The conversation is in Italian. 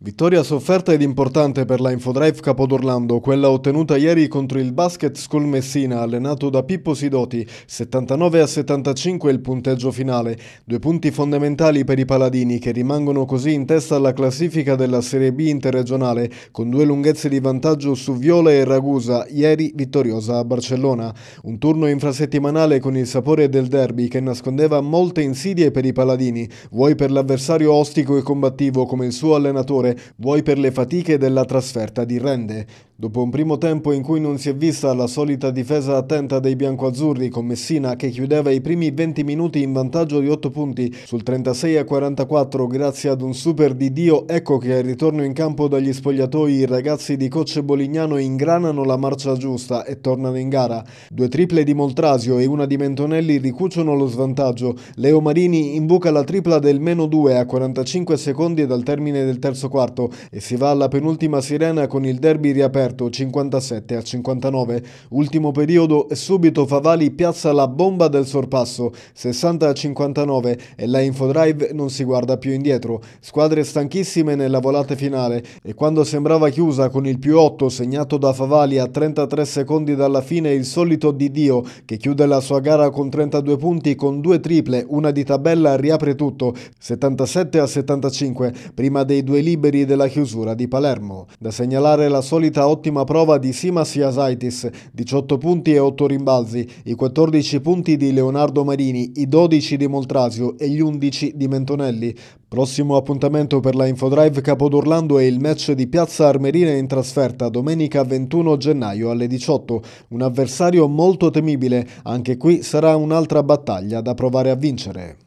Vittoria sofferta ed importante per la Infodrive Capodorlando, quella ottenuta ieri contro il Basket School Messina, allenato da Pippo Sidoti, 79 a 75 il punteggio finale. Due punti fondamentali per i Paladini, che rimangono così in testa alla classifica della Serie B interregionale, con due lunghezze di vantaggio su Viola e Ragusa, ieri vittoriosa a Barcellona. Un turno infrasettimanale con il sapore del derby che nascondeva molte insidie per i Paladini, vuoi per l'avversario ostico e combattivo come il suo allenatore, giocatore, vuoi per le fatiche della trasferta di Rende. Dopo un primo tempo in cui non si è vista la solita difesa attenta dei biancoazzurri con Messina che chiudeva i primi 20 minuti in vantaggio di 8 punti sul 36 a 44 grazie ad un super di Dio, ecco che al ritorno in campo dagli spogliatoi i ragazzi di Coce Bolignano ingranano la marcia giusta e tornano in gara. Due triple di Moltrasio e una di Mentonelli ricuciono lo svantaggio. Leo Marini imbuca la tripla del meno 2 a 45 secondi dal termine del terzo quarto quarto e si va alla penultima sirena con il derby riaperto 57 a 59. Ultimo periodo e subito Favali piazza la bomba del sorpasso 60 a 59 e la Infodrive non si guarda più indietro. Squadre stanchissime nella volata finale e quando sembrava chiusa con il più 8 segnato da Favali a 33 secondi dalla fine il solito Di Dio che chiude la sua gara con 32 punti con due triple, una di tabella riapre tutto 77 a 75 prima dei due liberi alberi della chiusura di Palermo. Da segnalare la solita ottima prova di Simas Yasaitis, 18 punti e 8 rimbalzi, i 14 punti di Leonardo Marini, i 12 di Moltrasio e gli 11 di Mentonelli. Prossimo appuntamento per la Infodrive Capodorlando è il match di Piazza Armerina in trasferta domenica 21 gennaio alle 18. Un avversario molto temibile, anche qui sarà un'altra battaglia da provare a vincere.